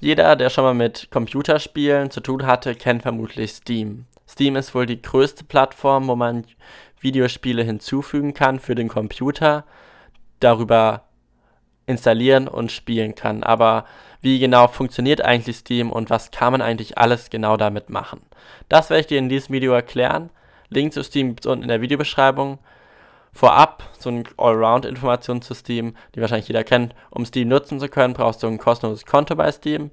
Jeder, der schon mal mit Computerspielen zu tun hatte, kennt vermutlich Steam. Steam ist wohl die größte Plattform, wo man Videospiele hinzufügen kann für den Computer, darüber installieren und spielen kann. Aber wie genau funktioniert eigentlich Steam und was kann man eigentlich alles genau damit machen? Das werde ich dir in diesem Video erklären. Link zu Steam gibt es unten in der Videobeschreibung. Vorab so ein allround information zu Steam, die wahrscheinlich jeder kennt. Um Steam nutzen zu können, brauchst du ein kostenloses Konto bei Steam.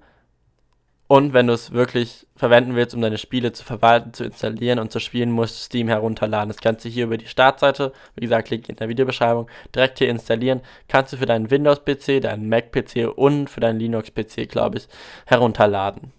Und wenn du es wirklich verwenden willst, um deine Spiele zu verwalten, zu installieren und zu spielen, musst du Steam herunterladen. Das kannst du hier über die Startseite, wie gesagt, Link in der Videobeschreibung, direkt hier installieren. Kannst du für deinen Windows-PC, deinen Mac-PC und für deinen Linux-PC, glaube ich, herunterladen.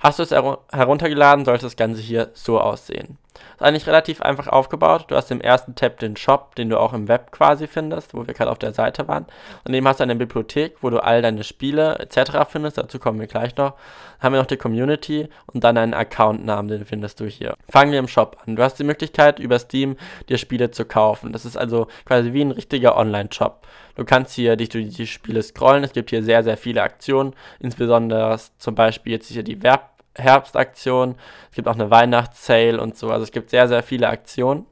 Hast du es heruntergeladen, sollte das Ganze hier so aussehen. Ist eigentlich relativ einfach aufgebaut. Du hast im ersten Tab den Shop, den du auch im Web quasi findest, wo wir gerade auf der Seite waren. Und neben hast du eine Bibliothek, wo du all deine Spiele etc. findest. Dazu kommen wir gleich noch. Dann haben wir noch die Community und dann einen Accountnamen, den findest du hier. Fangen wir im Shop an. Du hast die Möglichkeit, über Steam dir Spiele zu kaufen. Das ist also quasi wie ein richtiger Online-Shop. Du kannst hier dich durch die Spiele scrollen. Es gibt hier sehr, sehr viele Aktionen. Insbesondere zum Beispiel jetzt hier die Werbung. Herbstaktion, es gibt auch eine Weihnachtssale und so. Also es gibt sehr, sehr viele Aktionen.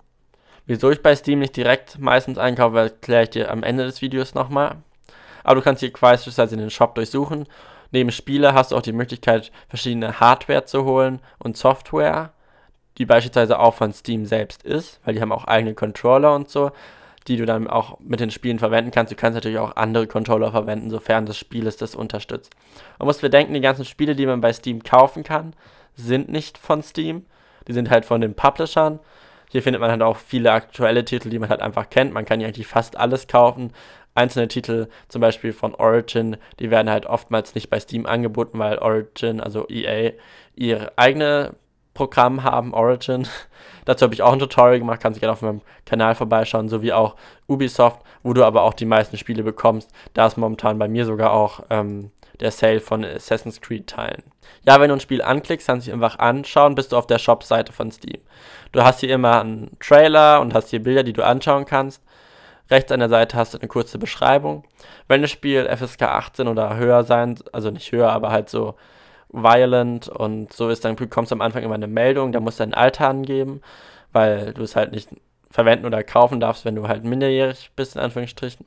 Wieso ich bei Steam nicht direkt meistens einkaufe, erkläre ich dir am Ende des Videos nochmal. Aber du kannst hier beispielsweise also den Shop durchsuchen. Neben Spiele hast du auch die Möglichkeit, verschiedene Hardware zu holen und Software, die beispielsweise auch von Steam selbst ist, weil die haben auch eigene Controller und so die du dann auch mit den Spielen verwenden kannst. Du kannst natürlich auch andere Controller verwenden, sofern das Spiel es das unterstützt. Man muss bedenken, die ganzen Spiele, die man bei Steam kaufen kann, sind nicht von Steam. Die sind halt von den Publishern. Hier findet man halt auch viele aktuelle Titel, die man halt einfach kennt. Man kann ja eigentlich fast alles kaufen. Einzelne Titel, zum Beispiel von Origin, die werden halt oftmals nicht bei Steam angeboten, weil Origin, also EA, ihre eigene Programm haben, Origin. Dazu habe ich auch ein Tutorial gemacht, kannst du gerne auf meinem Kanal vorbeischauen, sowie auch Ubisoft, wo du aber auch die meisten Spiele bekommst. Da ist momentan bei mir sogar auch ähm, der Sale von Assassin's Creed Teilen. Ja, wenn du ein Spiel anklickst, kannst du dich einfach anschauen, bist du auf der Shop-Seite von Steam. Du hast hier immer einen Trailer und hast hier Bilder, die du anschauen kannst. Rechts an der Seite hast du eine kurze Beschreibung. Wenn das Spiel FSK 18 oder höher sein, also nicht höher, aber halt so violent und so ist dann, du kommst am Anfang immer eine Meldung, da musst du einen Alter angeben, weil du es halt nicht verwenden oder kaufen darfst, wenn du halt minderjährig bist, in Anführungsstrichen.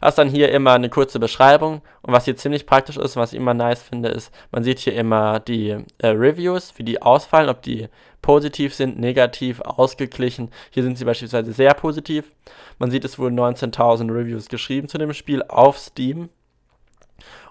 Hast dann hier immer eine kurze Beschreibung und was hier ziemlich praktisch ist und was ich immer nice finde, ist, man sieht hier immer die äh, Reviews, wie die ausfallen, ob die positiv sind, negativ, ausgeglichen. Hier sind sie beispielsweise sehr positiv. Man sieht, es wurden 19.000 Reviews geschrieben zu dem Spiel auf Steam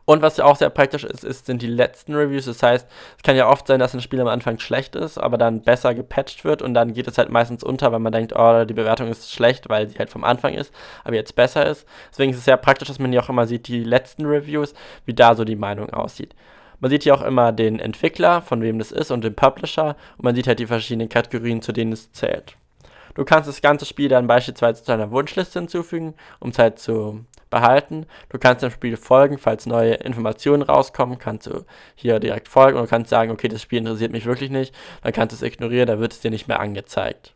und was ja auch sehr praktisch ist, ist, sind die letzten Reviews. Das heißt, es kann ja oft sein, dass ein Spiel am Anfang schlecht ist, aber dann besser gepatcht wird und dann geht es halt meistens unter, weil man denkt, oh, die Bewertung ist schlecht, weil sie halt vom Anfang ist, aber jetzt besser ist. Deswegen ist es sehr praktisch, dass man hier auch immer sieht, die letzten Reviews, wie da so die Meinung aussieht. Man sieht hier auch immer den Entwickler, von wem das ist und den Publisher und man sieht halt die verschiedenen Kategorien, zu denen es zählt. Du kannst das ganze Spiel dann beispielsweise zu deiner Wunschliste hinzufügen, um es halt zu behalten. Du kannst dem Spiel folgen, falls neue Informationen rauskommen, kannst du hier direkt folgen und du kannst sagen, okay, das Spiel interessiert mich wirklich nicht, dann kannst du es ignorieren, dann wird es dir nicht mehr angezeigt.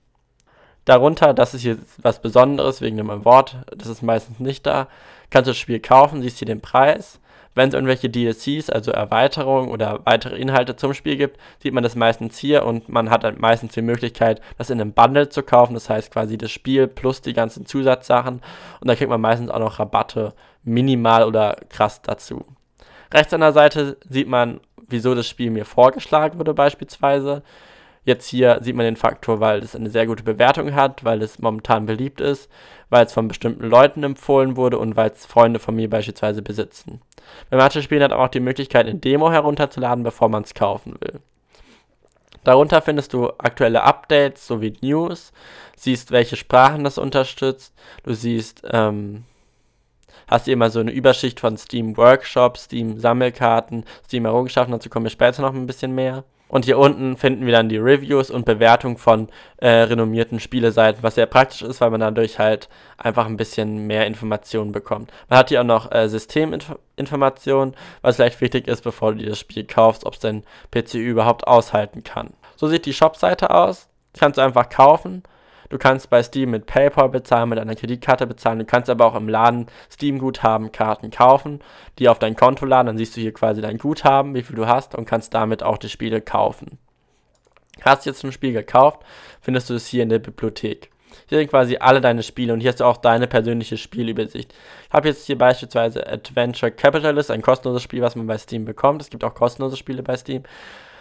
Darunter, das ist hier was Besonderes wegen dem Wort, das ist meistens nicht da, kannst du das Spiel kaufen, siehst hier den Preis, wenn es irgendwelche DLCs, also Erweiterungen oder weitere Inhalte zum Spiel gibt, sieht man das meistens hier und man hat dann meistens die Möglichkeit, das in einem Bundle zu kaufen. Das heißt quasi das Spiel plus die ganzen Zusatzsachen und da kriegt man meistens auch noch Rabatte minimal oder krass dazu. Rechts an der Seite sieht man, wieso das Spiel mir vorgeschlagen wurde beispielsweise. Jetzt hier sieht man den Faktor, weil es eine sehr gute Bewertung hat, weil es momentan beliebt ist, weil es von bestimmten Leuten empfohlen wurde und weil es Freunde von mir beispielsweise besitzen. Bei manchen Spielen hat man auch die Möglichkeit, eine Demo herunterzuladen, bevor man es kaufen will. Darunter findest du aktuelle Updates sowie News, siehst, welche Sprachen das unterstützt, du siehst, ähm, hast hier immer so eine Übersicht von Steam Workshops, Steam Sammelkarten, Steam Errungenschaften, dazu kommen wir später noch ein bisschen mehr. Und hier unten finden wir dann die Reviews und Bewertungen von äh, renommierten Spieleseiten, was sehr praktisch ist, weil man dadurch halt einfach ein bisschen mehr Informationen bekommt. Man hat hier auch noch äh, Systeminformationen, was vielleicht wichtig ist, bevor du dir das Spiel kaufst, ob es dein PC überhaupt aushalten kann. So sieht die Shop-Seite aus. Kannst du einfach kaufen Du kannst bei Steam mit PayPal bezahlen, mit einer Kreditkarte bezahlen. Du kannst aber auch im Laden Steam-Guthaben-Karten kaufen, die auf dein Konto laden. Dann siehst du hier quasi dein Guthaben, wie viel du hast und kannst damit auch die Spiele kaufen. Hast du jetzt ein Spiel gekauft, findest du es hier in der Bibliothek. Hier sind quasi alle deine Spiele und hier hast du auch deine persönliche Spielübersicht. Ich habe jetzt hier beispielsweise Adventure Capitalist, ein kostenloses Spiel, was man bei Steam bekommt. Es gibt auch kostenlose Spiele bei Steam.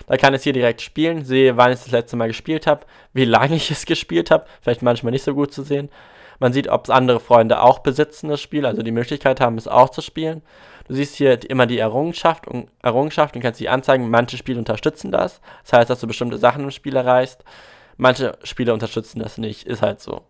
Da kann es hier direkt spielen, sehe, wann ich das letzte Mal gespielt habe, wie lange ich es gespielt habe, vielleicht manchmal nicht so gut zu sehen. Man sieht, ob es andere Freunde auch besitzen, das Spiel, also die Möglichkeit haben, es auch zu spielen. Du siehst hier immer die Errungenschaft und, Errungenschaft und kannst die anzeigen. Manche Spiele unterstützen das. Das heißt, dass du bestimmte Sachen im Spiel erreichst. Manche Spiele unterstützen das nicht. Ist halt so.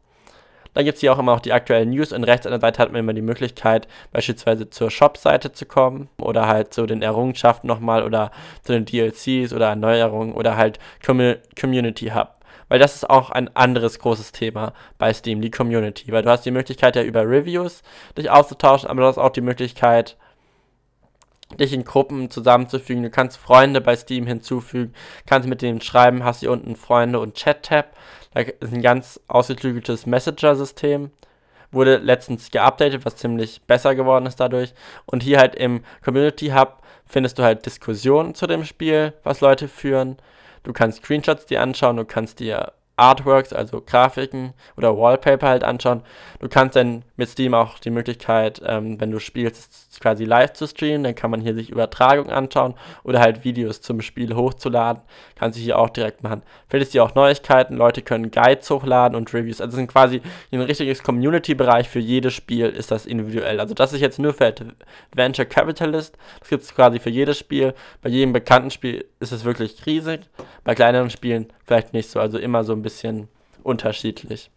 Dann gibt es hier auch immer noch die aktuellen News und rechts an der Seite hat man immer die Möglichkeit, beispielsweise zur Shop-Seite zu kommen oder halt zu den Errungenschaften nochmal oder zu den DLCs oder Erneuerungen oder halt Com Community Hub weil das ist auch ein anderes großes Thema bei Steam, die Community, weil du hast die Möglichkeit ja über Reviews dich auszutauschen, aber du hast auch die Möglichkeit, dich in Gruppen zusammenzufügen. Du kannst Freunde bei Steam hinzufügen, kannst mit denen schreiben, hast hier unten Freunde und Chat-Tab. Da ist ein ganz ausgeklügeltes Messenger-System. Wurde letztens geupdatet, was ziemlich besser geworden ist dadurch. Und hier halt im Community Hub findest du halt Diskussionen zu dem Spiel, was Leute führen. Du kannst Screenshots dir anschauen, du kannst dir Artworks, also Grafiken oder Wallpaper halt anschauen. Du kannst dann mit Steam auch die Möglichkeit, ähm, wenn du spielst, quasi live zu streamen, dann kann man hier sich Übertragungen anschauen oder halt Videos zum Spiel hochzuladen. Kannst du hier auch direkt machen. Findest hier auch Neuigkeiten, Leute können Guides hochladen und Reviews. Also sind quasi ein richtiges Community-Bereich für jedes Spiel ist das individuell. Also das ist jetzt nur für Adventure Capitalist. Das gibt es quasi für jedes Spiel. Bei jedem bekannten Spiel ist es wirklich riesig. Bei kleineren Spielen vielleicht nicht so. Also immer so ein bisschen bisschen unterschiedlich.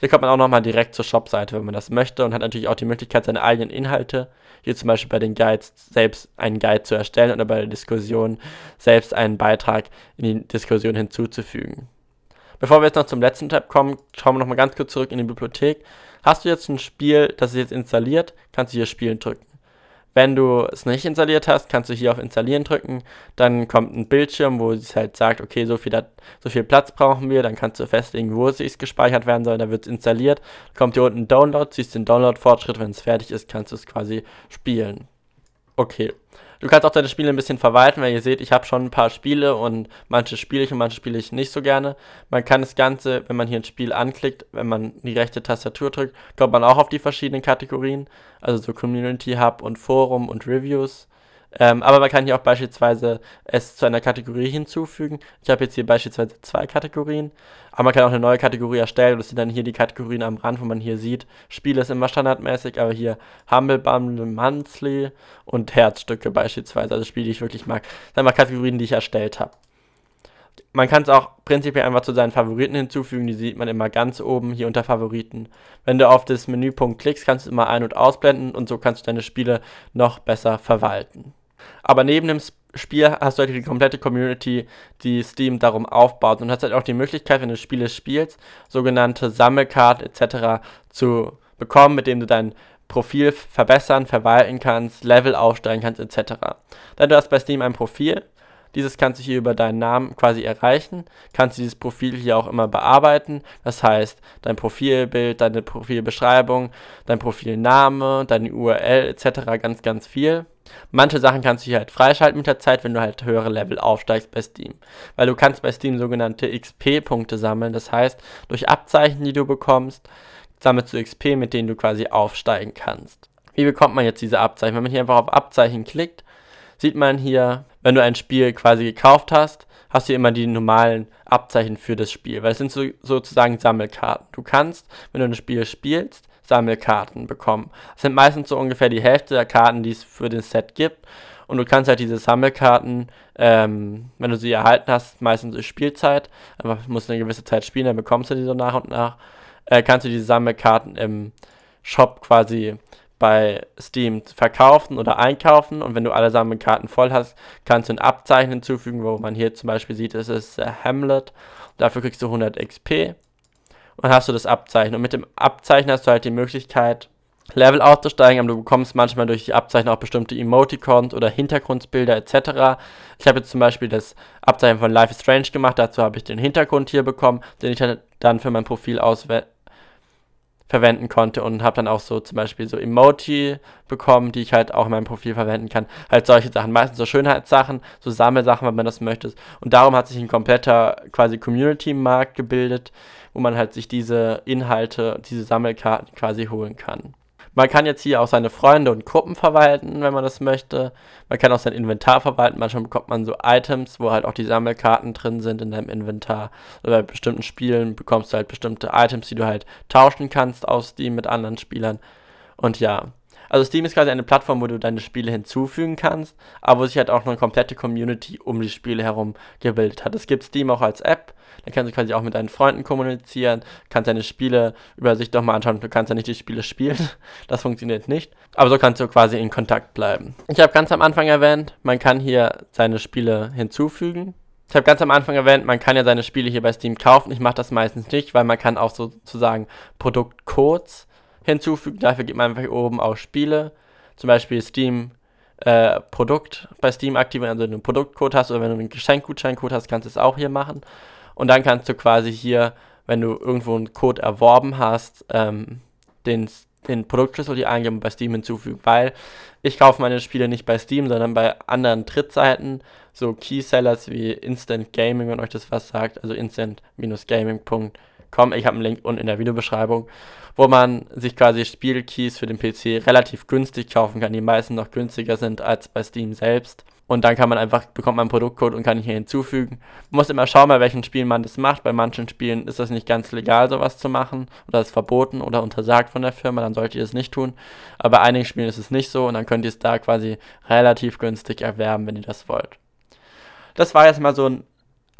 Hier kommt man auch nochmal direkt zur Shopseite, wenn man das möchte und hat natürlich auch die Möglichkeit, seine eigenen Inhalte, hier zum Beispiel bei den Guides, selbst einen Guide zu erstellen oder bei der Diskussion selbst einen Beitrag in die Diskussion hinzuzufügen. Bevor wir jetzt noch zum letzten Tab kommen, schauen wir nochmal ganz kurz zurück in die Bibliothek. Hast du jetzt ein Spiel, das ist jetzt installiert, kannst du hier Spielen drücken. Wenn du es nicht installiert hast, kannst du hier auf Installieren drücken. Dann kommt ein Bildschirm, wo es halt sagt, okay, so viel, so viel Platz brauchen wir. Dann kannst du festlegen, wo es gespeichert werden soll. Dann wird es installiert. Kommt hier unten Download, siehst den Download-Fortschritt. Wenn es fertig ist, kannst du es quasi spielen. Okay, Du kannst auch deine Spiele ein bisschen verwalten, weil ihr seht, ich habe schon ein paar Spiele und manche spiele ich und manche spiele ich nicht so gerne. Man kann das Ganze, wenn man hier ein Spiel anklickt, wenn man die rechte Tastatur drückt, kommt man auch auf die verschiedenen Kategorien, also so Community Hub und Forum und Reviews. Ähm, aber man kann hier auch beispielsweise es zu einer Kategorie hinzufügen. Ich habe jetzt hier beispielsweise zwei Kategorien, aber man kann auch eine neue Kategorie erstellen. Das sind dann hier die Kategorien am Rand, wo man hier sieht. Spiele ist immer standardmäßig, aber hier Humble Bundle Monthly und Herzstücke beispielsweise, also Spiele, die ich wirklich mag. Das sind einfach Kategorien, die ich erstellt habe. Man kann es auch prinzipiell einfach zu seinen Favoriten hinzufügen, die sieht man immer ganz oben hier unter Favoriten. Wenn du auf das Menüpunkt klickst, kannst du immer ein- und ausblenden und so kannst du deine Spiele noch besser verwalten. Aber neben dem Spiel hast du halt die komplette Community, die Steam darum aufbaut und hast halt auch die Möglichkeit, wenn du Spiele spielst, sogenannte Sammelkarten etc. zu bekommen, mit denen du dein Profil verbessern, verwalten kannst, Level aufsteigen kannst etc. Dann du hast bei Steam ein Profil dieses kannst du hier über deinen Namen quasi erreichen, kannst dieses Profil hier auch immer bearbeiten. Das heißt, dein Profilbild, deine Profilbeschreibung, dein Profilname, deine URL etc. ganz, ganz viel. Manche Sachen kannst du hier halt freischalten mit der Zeit, wenn du halt höhere Level aufsteigst bei Steam. Weil du kannst bei Steam sogenannte XP-Punkte sammeln. Das heißt, durch Abzeichen, die du bekommst, sammelst du XP, mit denen du quasi aufsteigen kannst. Wie bekommt man jetzt diese Abzeichen? Wenn man hier einfach auf Abzeichen klickt, sieht man hier, wenn du ein Spiel quasi gekauft hast, hast du immer die normalen Abzeichen für das Spiel, weil es sind so, sozusagen Sammelkarten. Du kannst, wenn du ein Spiel spielst, Sammelkarten bekommen. Das sind meistens so ungefähr die Hälfte der Karten, die es für das Set gibt. Und du kannst halt diese Sammelkarten, ähm, wenn du sie erhalten hast, meistens durch Spielzeit, aber musst eine gewisse Zeit spielen, dann bekommst du die so nach und nach, äh, kannst du diese Sammelkarten im Shop quasi bei Steam verkaufen oder einkaufen und wenn du alle Karten voll hast, kannst du ein Abzeichen hinzufügen, wo man hier zum Beispiel sieht, es ist äh, Hamlet. Dafür kriegst du 100 XP und hast du das Abzeichen. Und mit dem Abzeichen hast du halt die Möglichkeit, Level aufzusteigen, aber du bekommst manchmal durch die Abzeichen auch bestimmte Emoticons oder Hintergrundbilder etc. Ich habe jetzt zum Beispiel das Abzeichen von Life is Strange gemacht, dazu habe ich den Hintergrund hier bekommen, den ich dann für mein Profil auswähle verwenden konnte und habe dann auch so zum Beispiel so Emoji bekommen, die ich halt auch in meinem Profil verwenden kann. Halt solche Sachen, meistens so Schönheitssachen, so Sammelsachen, wenn man das möchte. Und darum hat sich ein kompletter quasi Community-Markt gebildet, wo man halt sich diese Inhalte, diese Sammelkarten quasi holen kann. Man kann jetzt hier auch seine Freunde und Gruppen verwalten, wenn man das möchte. Man kann auch sein Inventar verwalten. Manchmal bekommt man so Items, wo halt auch die Sammelkarten drin sind in deinem Inventar. Oder bei bestimmten Spielen bekommst du halt bestimmte Items, die du halt tauschen kannst aus die mit anderen Spielern. Und ja, also Steam ist quasi eine Plattform, wo du deine Spiele hinzufügen kannst, aber wo sich halt auch eine komplette Community um die Spiele herum gebildet hat. Es gibt Steam auch als App, da kannst du quasi auch mit deinen Freunden kommunizieren, kannst deine Spiele über sich doch mal anschauen, du kannst ja nicht die Spiele spielen, das funktioniert nicht, aber so kannst du quasi in Kontakt bleiben. Ich habe ganz am Anfang erwähnt, man kann hier seine Spiele hinzufügen, ich habe ganz am Anfang erwähnt, man kann ja seine Spiele hier bei Steam kaufen. Ich mache das meistens nicht, weil man kann auch sozusagen Produktcodes hinzufügen. Dafür geht man einfach oben auf Spiele, zum Beispiel Steam äh, Produkt bei Steam aktivieren, also wenn du einen Produktcode hast oder wenn du einen Geschenkgutscheincode hast, kannst du es auch hier machen. Und dann kannst du quasi hier, wenn du irgendwo einen Code erworben hast, ähm, den, den Produktschlüssel hier eingeben und bei Steam hinzufügen, weil ich kaufe meine Spiele nicht bei Steam, sondern bei anderen Trittseiten, so Keysellers wie Instant Gaming, wenn euch das was sagt, also instant-gaming.com kommen. ich habe einen Link unten in der Videobeschreibung, wo man sich quasi Spielkeys für den PC relativ günstig kaufen kann, die meisten noch günstiger sind als bei Steam selbst. Und dann kann man einfach, bekommt man einen Produktcode und kann ihn hier hinzufügen. Man muss immer schauen, bei welchen Spielen man das macht. Bei manchen Spielen ist das nicht ganz legal, sowas zu machen. Oder ist verboten oder untersagt von der Firma, dann solltet ihr es nicht tun. Aber bei einigen Spielen ist es nicht so und dann könnt ihr es da quasi relativ günstig erwerben, wenn ihr das wollt. Das war jetzt mal so ein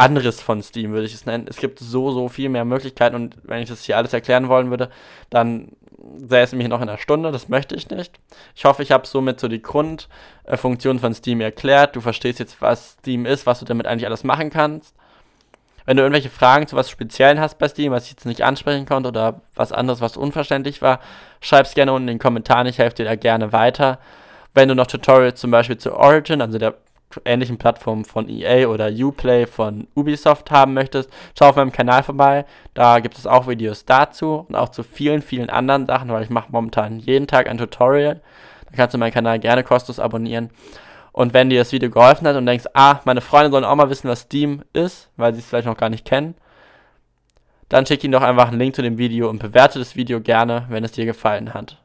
anderes von Steam, würde ich es nennen. Es gibt so, so viel mehr Möglichkeiten und wenn ich das hier alles erklären wollen würde, dann säße mich noch in einer Stunde, das möchte ich nicht. Ich hoffe, ich habe somit so die Grundfunktion von Steam erklärt. Du verstehst jetzt, was Steam ist, was du damit eigentlich alles machen kannst. Wenn du irgendwelche Fragen zu was Speziellen hast bei Steam, was ich jetzt nicht ansprechen konnte oder was anderes, was unverständlich war, schreib es gerne unten in den Kommentaren, ich helfe dir da gerne weiter. Wenn du noch Tutorials zum Beispiel zu Origin, also der ähnlichen Plattformen von EA oder Uplay von Ubisoft haben möchtest, schau auf meinem Kanal vorbei. Da gibt es auch Videos dazu und auch zu vielen, vielen anderen Sachen, weil ich mache momentan jeden Tag ein Tutorial. Da kannst du meinen Kanal gerne kostenlos abonnieren. Und wenn dir das Video geholfen hat und denkst, ah, meine Freunde sollen auch mal wissen, was Steam ist, weil sie es vielleicht noch gar nicht kennen, dann schick ihnen doch einfach einen Link zu dem Video und bewerte das Video gerne, wenn es dir gefallen hat.